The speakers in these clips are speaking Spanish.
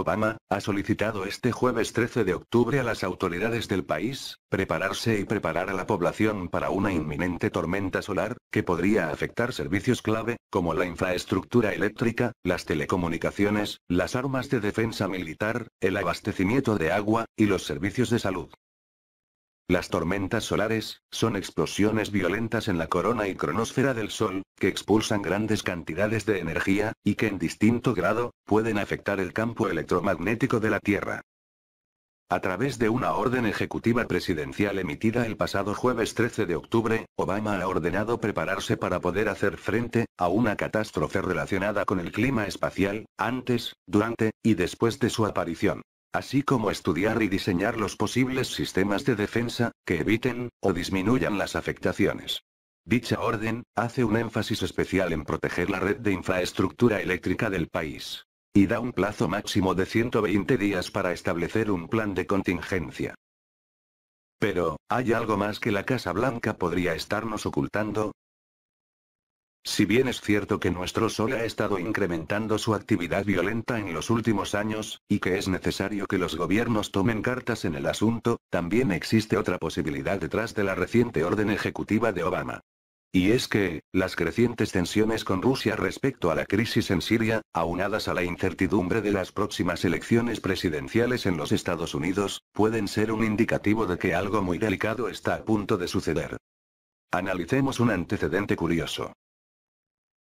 Obama, ha solicitado este jueves 13 de octubre a las autoridades del país, prepararse y preparar a la población para una inminente tormenta solar, que podría afectar servicios clave, como la infraestructura eléctrica, las telecomunicaciones, las armas de defensa militar, el abastecimiento de agua, y los servicios de salud. Las tormentas solares, son explosiones violentas en la corona y cronosfera del Sol, que expulsan grandes cantidades de energía, y que en distinto grado, pueden afectar el campo electromagnético de la Tierra. A través de una orden ejecutiva presidencial emitida el pasado jueves 13 de octubre, Obama ha ordenado prepararse para poder hacer frente a una catástrofe relacionada con el clima espacial, antes, durante y después de su aparición así como estudiar y diseñar los posibles sistemas de defensa, que eviten, o disminuyan las afectaciones. Dicha orden, hace un énfasis especial en proteger la red de infraestructura eléctrica del país. Y da un plazo máximo de 120 días para establecer un plan de contingencia. Pero, ¿hay algo más que la Casa Blanca podría estarnos ocultando? Si bien es cierto que nuestro Sol ha estado incrementando su actividad violenta en los últimos años, y que es necesario que los gobiernos tomen cartas en el asunto, también existe otra posibilidad detrás de la reciente orden ejecutiva de Obama. Y es que, las crecientes tensiones con Rusia respecto a la crisis en Siria, aunadas a la incertidumbre de las próximas elecciones presidenciales en los Estados Unidos, pueden ser un indicativo de que algo muy delicado está a punto de suceder. Analicemos un antecedente curioso.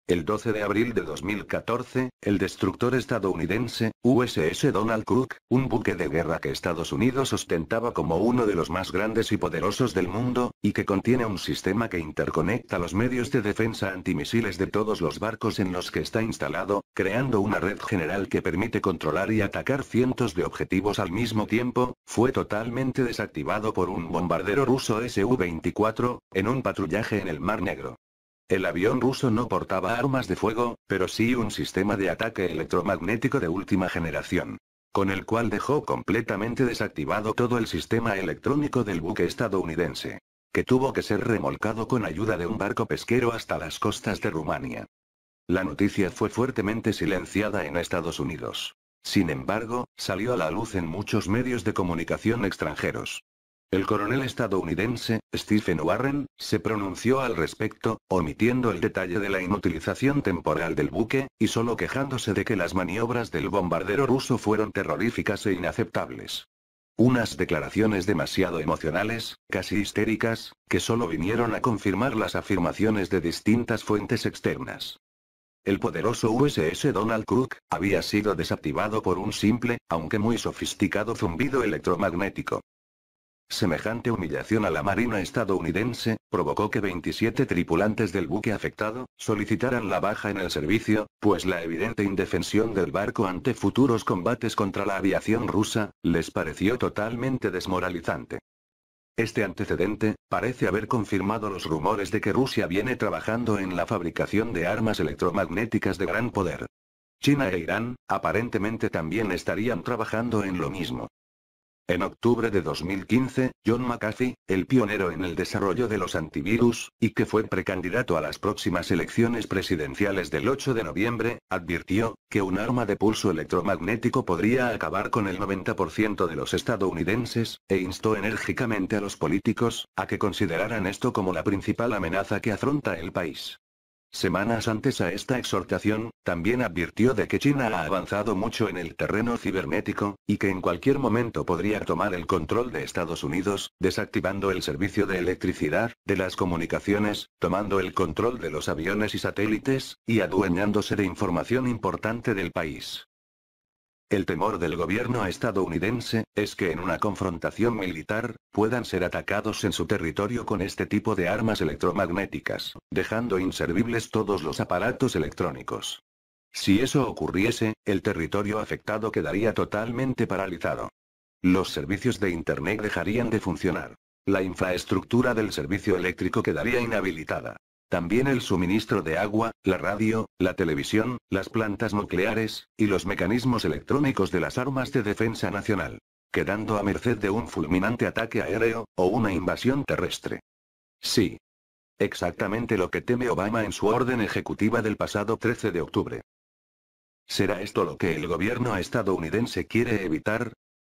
El 12 de abril de 2014, el destructor estadounidense, USS Donald Cook, un buque de guerra que Estados Unidos ostentaba como uno de los más grandes y poderosos del mundo, y que contiene un sistema que interconecta los medios de defensa antimisiles de todos los barcos en los que está instalado, creando una red general que permite controlar y atacar cientos de objetivos al mismo tiempo, fue totalmente desactivado por un bombardero ruso Su-24, en un patrullaje en el Mar Negro. El avión ruso no portaba armas de fuego, pero sí un sistema de ataque electromagnético de última generación con el cual dejó completamente desactivado todo el sistema electrónico del buque estadounidense, que tuvo que ser remolcado con ayuda de un barco pesquero hasta las costas de Rumania. La noticia fue fuertemente silenciada en Estados Unidos. Sin embargo, salió a la luz en muchos medios de comunicación extranjeros. El coronel estadounidense, Stephen Warren, se pronunció al respecto, omitiendo el detalle de la inutilización temporal del buque, y solo quejándose de que las maniobras del bombardero ruso fueron terroríficas e inaceptables. Unas declaraciones demasiado emocionales, casi histéricas, que solo vinieron a confirmar las afirmaciones de distintas fuentes externas. El poderoso USS Donald Crook había sido desactivado por un simple, aunque muy sofisticado zumbido electromagnético. Semejante humillación a la Marina estadounidense, provocó que 27 tripulantes del buque afectado, solicitaran la baja en el servicio, pues la evidente indefensión del barco ante futuros combates contra la aviación rusa, les pareció totalmente desmoralizante. Este antecedente, parece haber confirmado los rumores de que Rusia viene trabajando en la fabricación de armas electromagnéticas de gran poder. China e Irán, aparentemente también estarían trabajando en lo mismo. En octubre de 2015, John McAfee, el pionero en el desarrollo de los antivirus, y que fue precandidato a las próximas elecciones presidenciales del 8 de noviembre, advirtió que un arma de pulso electromagnético podría acabar con el 90% de los estadounidenses, e instó enérgicamente a los políticos a que consideraran esto como la principal amenaza que afronta el país. Semanas antes a esta exhortación, también advirtió de que China ha avanzado mucho en el terreno cibernético, y que en cualquier momento podría tomar el control de Estados Unidos, desactivando el servicio de electricidad, de las comunicaciones, tomando el control de los aviones y satélites, y adueñándose de información importante del país. El temor del gobierno estadounidense, es que en una confrontación militar, puedan ser atacados en su territorio con este tipo de armas electromagnéticas, dejando inservibles todos los aparatos electrónicos. Si eso ocurriese, el territorio afectado quedaría totalmente paralizado. Los servicios de Internet dejarían de funcionar. La infraestructura del servicio eléctrico quedaría inhabilitada. También el suministro de agua, la radio, la televisión, las plantas nucleares, y los mecanismos electrónicos de las armas de defensa nacional. Quedando a merced de un fulminante ataque aéreo, o una invasión terrestre. Sí. Exactamente lo que teme Obama en su orden ejecutiva del pasado 13 de octubre. ¿Será esto lo que el gobierno estadounidense quiere evitar?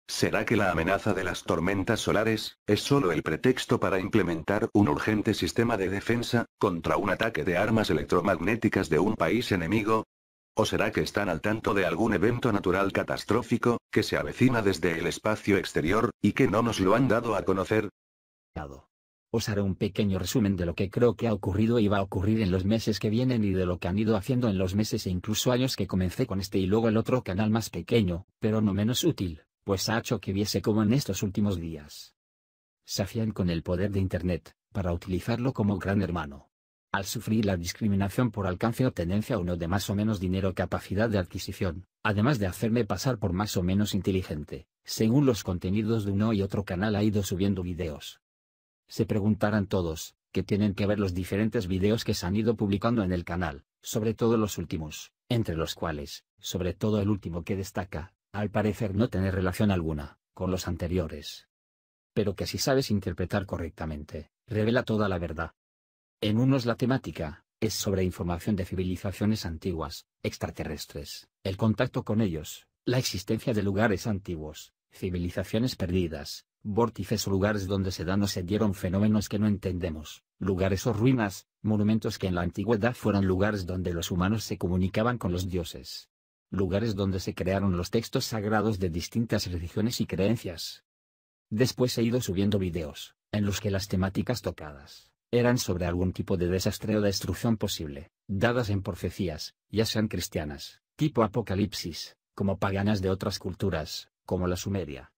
¿Será que la amenaza de las tormentas solares, es solo el pretexto para implementar un urgente sistema de defensa, contra un ataque de armas electromagnéticas de un país enemigo? ¿O será que están al tanto de algún evento natural catastrófico, que se avecina desde el espacio exterior, y que no nos lo han dado a conocer? Os haré un pequeño resumen de lo que creo que ha ocurrido y va a ocurrir en los meses que vienen y de lo que han ido haciendo en los meses e incluso años que comencé con este y luego el otro canal más pequeño, pero no menos útil pues ha hecho que viese como en estos últimos días. Se con el poder de Internet, para utilizarlo como gran hermano. Al sufrir la discriminación por alcance o tendencia uno de más o menos dinero capacidad de adquisición, además de hacerme pasar por más o menos inteligente, según los contenidos de uno y otro canal ha ido subiendo videos. Se preguntarán todos, que tienen que ver los diferentes videos que se han ido publicando en el canal, sobre todo los últimos, entre los cuales, sobre todo el último que destaca, al parecer no tener relación alguna, con los anteriores. Pero que si sabes interpretar correctamente, revela toda la verdad. En unos la temática, es sobre información de civilizaciones antiguas, extraterrestres, el contacto con ellos, la existencia de lugares antiguos, civilizaciones perdidas, vórtices o lugares donde se dan o se dieron fenómenos que no entendemos, lugares o ruinas, monumentos que en la antigüedad fueron lugares donde los humanos se comunicaban con los dioses, lugares donde se crearon los textos sagrados de distintas religiones y creencias. Después he ido subiendo videos, en los que las temáticas tocadas, eran sobre algún tipo de desastre o destrucción posible, dadas en profecías, ya sean cristianas, tipo apocalipsis, como paganas de otras culturas, como la sumeria.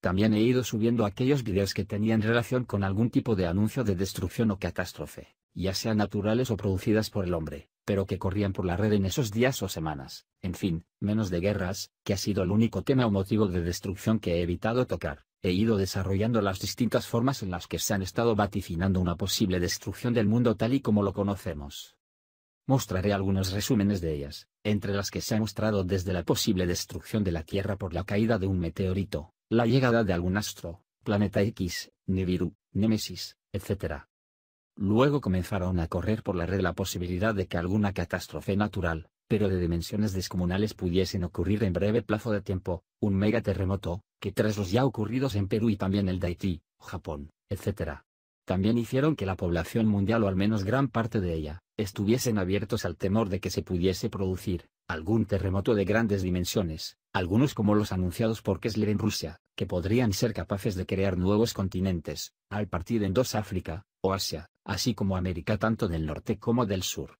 También he ido subiendo aquellos videos que tenían relación con algún tipo de anuncio de destrucción o catástrofe, ya sean naturales o producidas por el hombre, pero que corrían por la red en esos días o semanas, en fin, menos de guerras, que ha sido el único tema o motivo de destrucción que he evitado tocar, he ido desarrollando las distintas formas en las que se han estado vaticinando una posible destrucción del mundo tal y como lo conocemos. Mostraré algunos resúmenes de ellas, entre las que se ha mostrado desde la posible destrucción de la Tierra por la caída de un meteorito, la llegada de algún astro, planeta X, Nibiru, Némesis, etc., Luego comenzaron a correr por la red la posibilidad de que alguna catástrofe natural, pero de dimensiones descomunales pudiesen ocurrir en breve plazo de tiempo, un megaterremoto, que tras los ya ocurridos en Perú y también el de Haití, Japón, etc. También hicieron que la población mundial o al menos gran parte de ella, estuviesen abiertos al temor de que se pudiese producir, algún terremoto de grandes dimensiones, algunos como los anunciados por Kessler en Rusia, que podrían ser capaces de crear nuevos continentes, al partir en dos África, o Asia, así como América tanto del norte como del sur.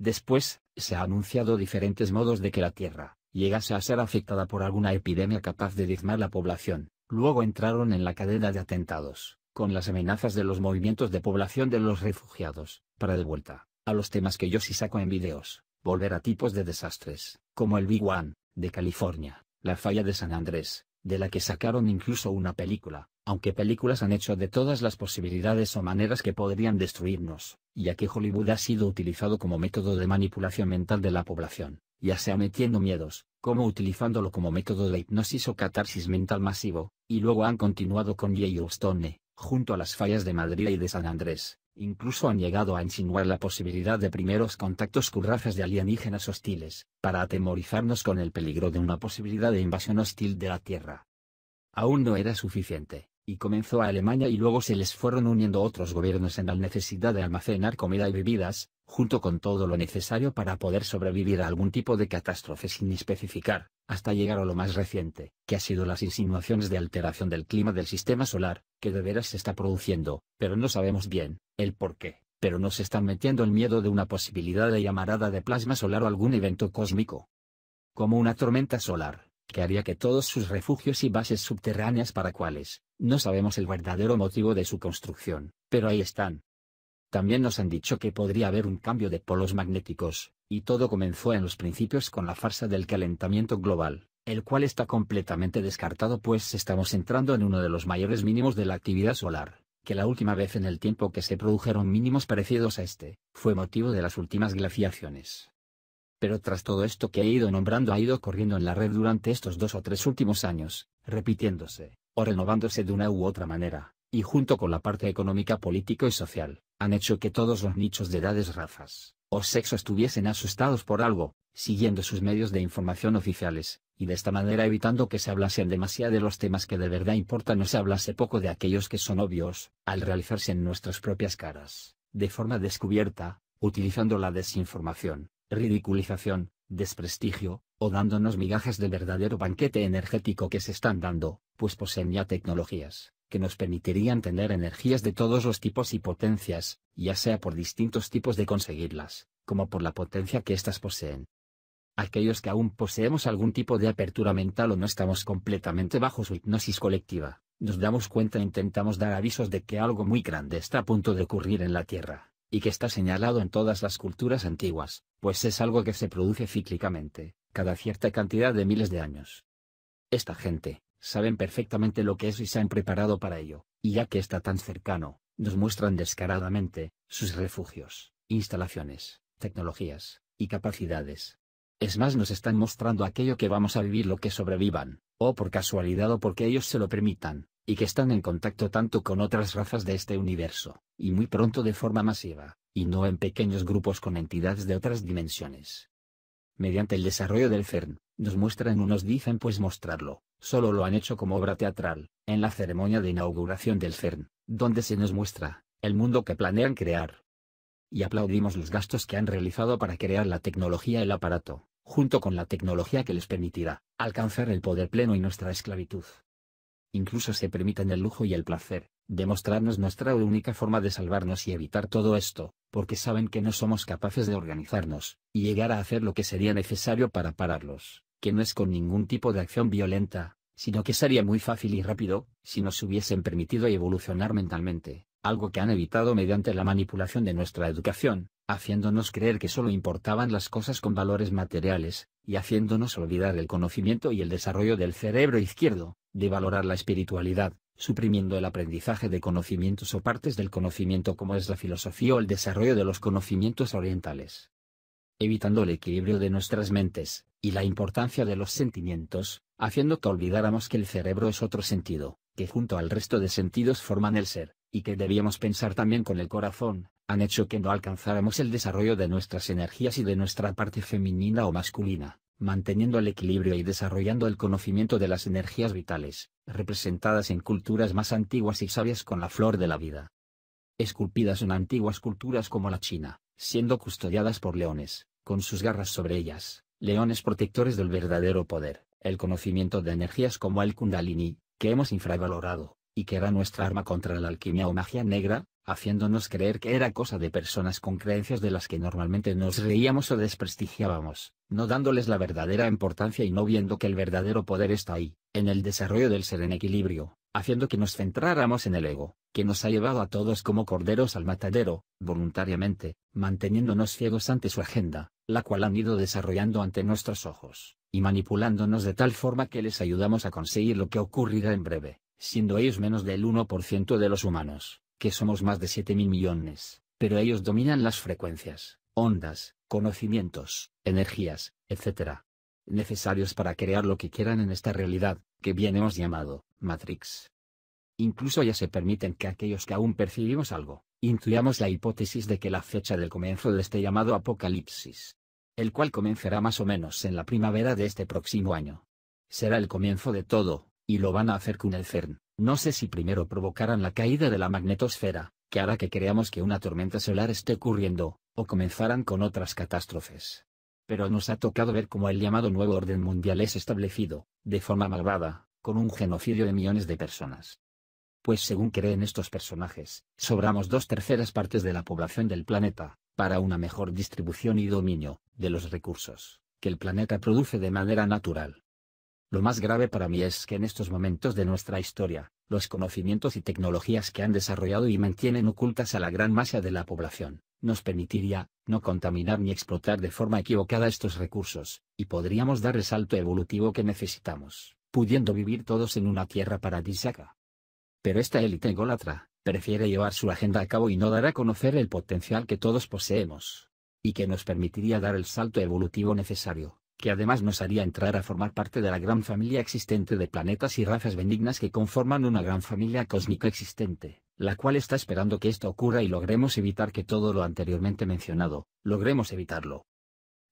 Después, se ha anunciado diferentes modos de que la Tierra llegase a ser afectada por alguna epidemia capaz de dizmar la población, luego entraron en la cadena de atentados, con las amenazas de los movimientos de población de los refugiados, para de vuelta, a los temas que yo sí saco en videos, volver a tipos de desastres, como el Big One, de California, la falla de San Andrés, de la que sacaron incluso una película, aunque películas han hecho de todas las posibilidades o maneras que podrían destruirnos, ya que Hollywood ha sido utilizado como método de manipulación mental de la población, ya sea metiendo miedos, como utilizándolo como método de hipnosis o catarsis mental masivo, y luego han continuado con Yellowstone, junto a las fallas de Madrid y de San Andrés, Incluso han llegado a insinuar la posibilidad de primeros contactos con razas de alienígenas hostiles, para atemorizarnos con el peligro de una posibilidad de invasión hostil de la Tierra. Aún no era suficiente, y comenzó a Alemania y luego se les fueron uniendo otros gobiernos en la necesidad de almacenar comida y bebidas, junto con todo lo necesario para poder sobrevivir a algún tipo de catástrofe sin especificar, hasta llegar a lo más reciente, que ha sido las insinuaciones de alteración del clima del sistema solar, que de veras se está produciendo, pero no sabemos bien, el por qué, pero nos están metiendo el miedo de una posibilidad de llamarada de plasma solar o algún evento cósmico. Como una tormenta solar, que haría que todos sus refugios y bases subterráneas para cuales, no sabemos el verdadero motivo de su construcción, pero ahí están, también nos han dicho que podría haber un cambio de polos magnéticos, y todo comenzó en los principios con la farsa del calentamiento global, el cual está completamente descartado pues estamos entrando en uno de los mayores mínimos de la actividad solar, que la última vez en el tiempo que se produjeron mínimos parecidos a este, fue motivo de las últimas glaciaciones. Pero tras todo esto que he ido nombrando ha ido corriendo en la red durante estos dos o tres últimos años, repitiéndose, o renovándose de una u otra manera, y junto con la parte económica político y social, han hecho que todos los nichos de edades razas, o sexo estuviesen asustados por algo, siguiendo sus medios de información oficiales, y de esta manera evitando que se hablasen demasiado de los temas que de verdad importan o se hablase poco de aquellos que son obvios, al realizarse en nuestras propias caras, de forma descubierta, utilizando la desinformación, ridiculización, desprestigio, o dándonos migajas del verdadero banquete energético que se están dando, pues poseen ya tecnologías, que nos permitirían tener energías de todos los tipos y potencias, ya sea por distintos tipos de conseguirlas, como por la potencia que éstas poseen. Aquellos que aún poseemos algún tipo de apertura mental o no estamos completamente bajo su hipnosis colectiva, nos damos cuenta e intentamos dar avisos de que algo muy grande está a punto de ocurrir en la Tierra, y que está señalado en todas las culturas antiguas, pues es algo que se produce cíclicamente, cada cierta cantidad de miles de años. Esta gente, saben perfectamente lo que es y se han preparado para ello, y ya que está tan cercano, nos muestran descaradamente, sus refugios, instalaciones, tecnologías, y capacidades. Es más, nos están mostrando aquello que vamos a vivir lo que sobrevivan, o por casualidad o porque ellos se lo permitan, y que están en contacto tanto con otras razas de este universo, y muy pronto de forma masiva, y no en pequeños grupos con entidades de otras dimensiones. Mediante el desarrollo del FERN. Nos muestran unos dicen pues mostrarlo, solo lo han hecho como obra teatral, en la ceremonia de inauguración del CERN, donde se nos muestra, el mundo que planean crear. Y aplaudimos los gastos que han realizado para crear la tecnología el aparato, junto con la tecnología que les permitirá, alcanzar el poder pleno y nuestra esclavitud. Incluso se permiten el lujo y el placer, demostrarnos nuestra única forma de salvarnos y evitar todo esto, porque saben que no somos capaces de organizarnos, y llegar a hacer lo que sería necesario para pararlos que no es con ningún tipo de acción violenta, sino que sería muy fácil y rápido, si nos hubiesen permitido evolucionar mentalmente, algo que han evitado mediante la manipulación de nuestra educación, haciéndonos creer que solo importaban las cosas con valores materiales, y haciéndonos olvidar el conocimiento y el desarrollo del cerebro izquierdo, de valorar la espiritualidad, suprimiendo el aprendizaje de conocimientos o partes del conocimiento como es la filosofía o el desarrollo de los conocimientos orientales. Evitando el equilibrio de nuestras mentes, y la importancia de los sentimientos, haciendo que olvidáramos que el cerebro es otro sentido, que junto al resto de sentidos forman el ser, y que debíamos pensar también con el corazón, han hecho que no alcanzáramos el desarrollo de nuestras energías y de nuestra parte femenina o masculina, manteniendo el equilibrio y desarrollando el conocimiento de las energías vitales, representadas en culturas más antiguas y sabias con la flor de la vida. Esculpidas en antiguas culturas como la China, siendo custodiadas por leones, con sus garras sobre ellas, leones protectores del verdadero poder, el conocimiento de energías como el kundalini, que hemos infravalorado, y que era nuestra arma contra la alquimia o magia negra, haciéndonos creer que era cosa de personas con creencias de las que normalmente nos reíamos o desprestigiábamos, no dándoles la verdadera importancia y no viendo que el verdadero poder está ahí, en el desarrollo del ser en equilibrio, haciendo que nos centráramos en el ego, que nos ha llevado a todos como corderos al matadero, voluntariamente, manteniéndonos ciegos ante su agenda, la cual han ido desarrollando ante nuestros ojos, y manipulándonos de tal forma que les ayudamos a conseguir lo que ocurrirá en breve, siendo ellos menos del 1% de los humanos, que somos más de mil millones, pero ellos dominan las frecuencias, ondas, conocimientos, energías, etc. necesarios para crear lo que quieran en esta realidad, que bien hemos llamado, Matrix. Incluso ya se permiten que aquellos que aún percibimos algo, intuyamos la hipótesis de que la fecha del comienzo de este llamado apocalipsis, el cual comenzará más o menos en la primavera de este próximo año. Será el comienzo de todo, y lo van a hacer con el CERN. No sé si primero provocarán la caída de la magnetosfera, que hará que creamos que una tormenta solar esté ocurriendo, o comenzarán con otras catástrofes. Pero nos ha tocado ver cómo el llamado nuevo orden mundial es establecido, de forma malvada, con un genocidio de millones de personas. Pues según creen estos personajes, sobramos dos terceras partes de la población del planeta, para una mejor distribución y dominio de los recursos que el planeta produce de manera natural. Lo más grave para mí es que en estos momentos de nuestra historia, los conocimientos y tecnologías que han desarrollado y mantienen ocultas a la gran masa de la población, nos permitiría, no contaminar ni explotar de forma equivocada estos recursos, y podríamos dar el salto evolutivo que necesitamos, pudiendo vivir todos en una tierra paradisíaca. Pero esta élite ególatra, prefiere llevar su agenda a cabo y no dar a conocer el potencial que todos poseemos. Y que nos permitiría dar el salto evolutivo necesario, que además nos haría entrar a formar parte de la gran familia existente de planetas y razas benignas que conforman una gran familia cósmica existente, la cual está esperando que esto ocurra y logremos evitar que todo lo anteriormente mencionado, logremos evitarlo.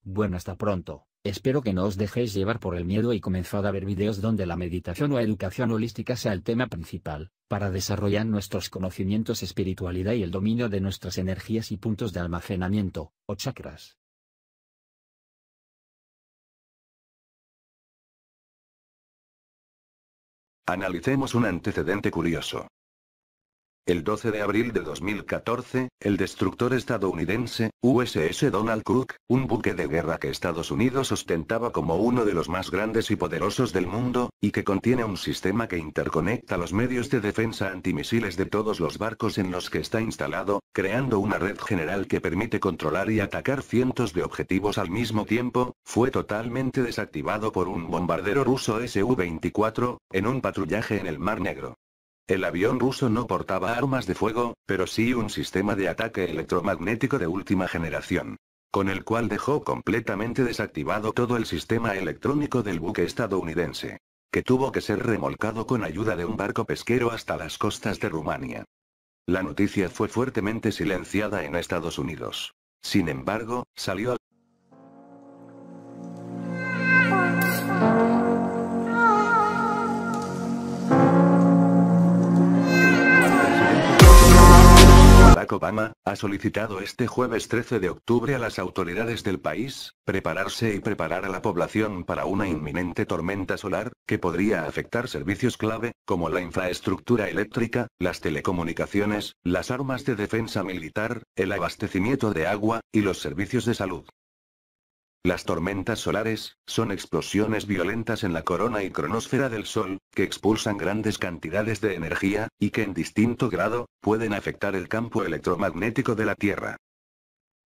Bueno, hasta pronto. Espero que no os dejéis llevar por el miedo y comenzad a ver vídeos donde la meditación o educación holística sea el tema principal, para desarrollar nuestros conocimientos espiritualidad y el dominio de nuestras energías y puntos de almacenamiento, o chakras. Analicemos un antecedente curioso. El 12 de abril de 2014, el destructor estadounidense, USS Donald Crook, un buque de guerra que Estados Unidos ostentaba como uno de los más grandes y poderosos del mundo, y que contiene un sistema que interconecta los medios de defensa antimisiles de todos los barcos en los que está instalado, creando una red general que permite controlar y atacar cientos de objetivos al mismo tiempo, fue totalmente desactivado por un bombardero ruso Su-24, en un patrullaje en el Mar Negro. El avión ruso no portaba armas de fuego, pero sí un sistema de ataque electromagnético de última generación. Con el cual dejó completamente desactivado todo el sistema electrónico del buque estadounidense. Que tuvo que ser remolcado con ayuda de un barco pesquero hasta las costas de Rumania. La noticia fue fuertemente silenciada en Estados Unidos. Sin embargo, salió Obama, ha solicitado este jueves 13 de octubre a las autoridades del país, prepararse y preparar a la población para una inminente tormenta solar, que podría afectar servicios clave, como la infraestructura eléctrica, las telecomunicaciones, las armas de defensa militar, el abastecimiento de agua, y los servicios de salud. Las tormentas solares, son explosiones violentas en la corona y cronosfera del Sol, que expulsan grandes cantidades de energía, y que en distinto grado, pueden afectar el campo electromagnético de la Tierra.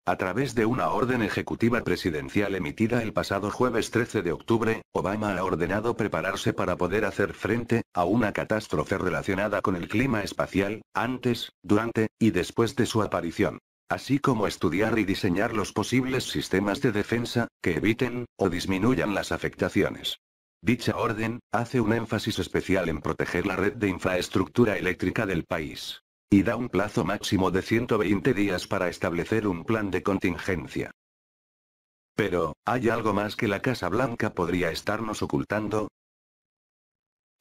A través de una orden ejecutiva presidencial emitida el pasado jueves 13 de octubre, Obama ha ordenado prepararse para poder hacer frente a una catástrofe relacionada con el clima espacial, antes, durante y después de su aparición así como estudiar y diseñar los posibles sistemas de defensa, que eviten, o disminuyan las afectaciones. Dicha orden, hace un énfasis especial en proteger la red de infraestructura eléctrica del país. Y da un plazo máximo de 120 días para establecer un plan de contingencia. Pero, ¿hay algo más que la Casa Blanca podría estarnos ocultando?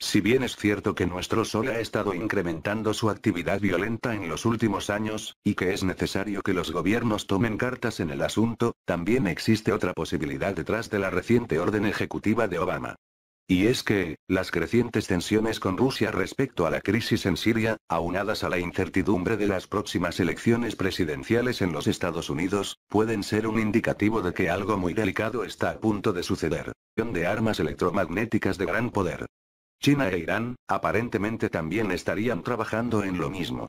Si bien es cierto que nuestro Sol ha estado incrementando su actividad violenta en los últimos años, y que es necesario que los gobiernos tomen cartas en el asunto, también existe otra posibilidad detrás de la reciente orden ejecutiva de Obama. Y es que, las crecientes tensiones con Rusia respecto a la crisis en Siria, aunadas a la incertidumbre de las próximas elecciones presidenciales en los Estados Unidos, pueden ser un indicativo de que algo muy delicado está a punto de suceder. De armas electromagnéticas de gran poder. China e Irán, aparentemente también estarían trabajando en lo mismo.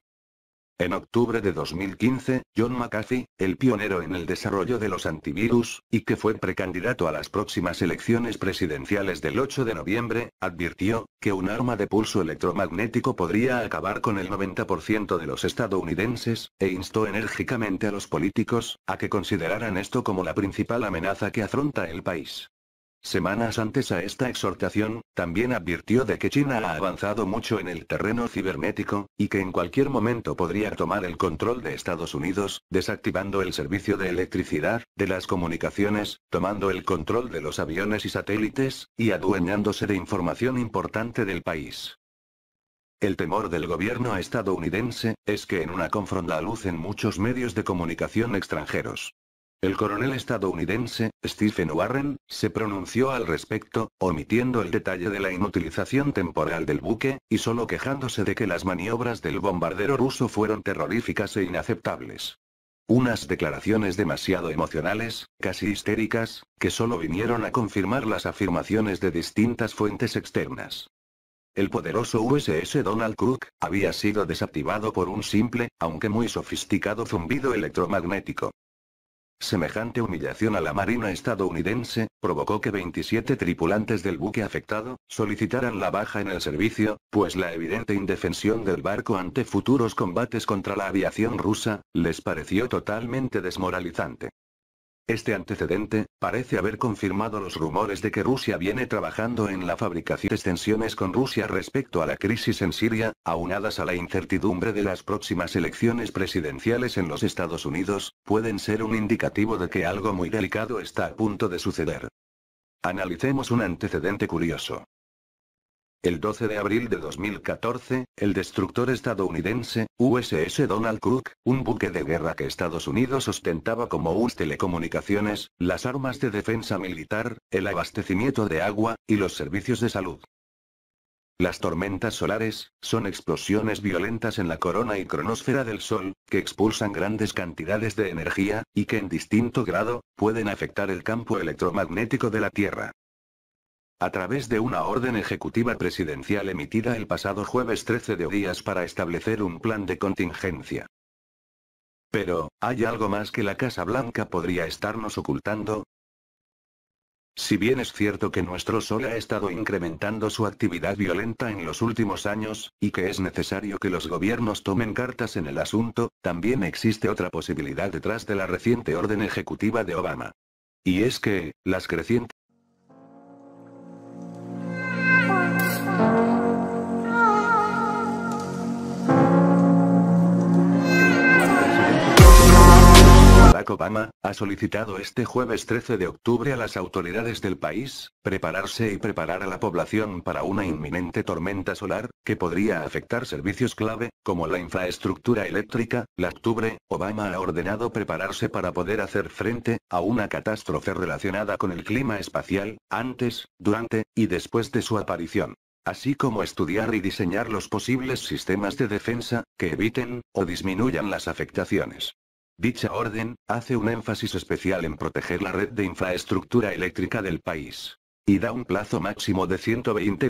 En octubre de 2015, John McAfee, el pionero en el desarrollo de los antivirus, y que fue precandidato a las próximas elecciones presidenciales del 8 de noviembre, advirtió que un arma de pulso electromagnético podría acabar con el 90% de los estadounidenses, e instó enérgicamente a los políticos a que consideraran esto como la principal amenaza que afronta el país. Semanas antes a esta exhortación, también advirtió de que China ha avanzado mucho en el terreno cibernético, y que en cualquier momento podría tomar el control de Estados Unidos, desactivando el servicio de electricidad, de las comunicaciones, tomando el control de los aviones y satélites, y adueñándose de información importante del país. El temor del gobierno estadounidense es que en una confronta luz en muchos medios de comunicación extranjeros, el coronel estadounidense, Stephen Warren, se pronunció al respecto, omitiendo el detalle de la inutilización temporal del buque, y solo quejándose de que las maniobras del bombardero ruso fueron terroríficas e inaceptables. Unas declaraciones demasiado emocionales, casi histéricas, que solo vinieron a confirmar las afirmaciones de distintas fuentes externas. El poderoso USS Donald Crook había sido desactivado por un simple, aunque muy sofisticado zumbido electromagnético. Semejante humillación a la Marina estadounidense, provocó que 27 tripulantes del buque afectado, solicitaran la baja en el servicio, pues la evidente indefensión del barco ante futuros combates contra la aviación rusa, les pareció totalmente desmoralizante. Este antecedente, parece haber confirmado los rumores de que Rusia viene trabajando en la fabricación de extensiones con Rusia respecto a la crisis en Siria, aunadas a la incertidumbre de las próximas elecciones presidenciales en los Estados Unidos, pueden ser un indicativo de que algo muy delicado está a punto de suceder. Analicemos un antecedente curioso. El 12 de abril de 2014, el destructor estadounidense, USS Donald Cook, un buque de guerra que Estados Unidos ostentaba como US telecomunicaciones, las armas de defensa militar, el abastecimiento de agua, y los servicios de salud. Las tormentas solares, son explosiones violentas en la corona y cronosfera del Sol, que expulsan grandes cantidades de energía, y que en distinto grado, pueden afectar el campo electromagnético de la Tierra. A través de una orden ejecutiva presidencial emitida el pasado jueves 13 de días para establecer un plan de contingencia. Pero, ¿hay algo más que la Casa Blanca podría estarnos ocultando? Si bien es cierto que nuestro Sol ha estado incrementando su actividad violenta en los últimos años, y que es necesario que los gobiernos tomen cartas en el asunto, también existe otra posibilidad detrás de la reciente orden ejecutiva de Obama. Y es que, las crecientes Obama, ha solicitado este jueves 13 de octubre a las autoridades del país, prepararse y preparar a la población para una inminente tormenta solar, que podría afectar servicios clave, como la infraestructura eléctrica. La octubre, Obama ha ordenado prepararse para poder hacer frente a una catástrofe relacionada con el clima espacial, antes, durante y después de su aparición así como estudiar y diseñar los posibles sistemas de defensa, que eviten, o disminuyan las afectaciones. Dicha orden, hace un énfasis especial en proteger la red de infraestructura eléctrica del país. Y da un plazo máximo de 120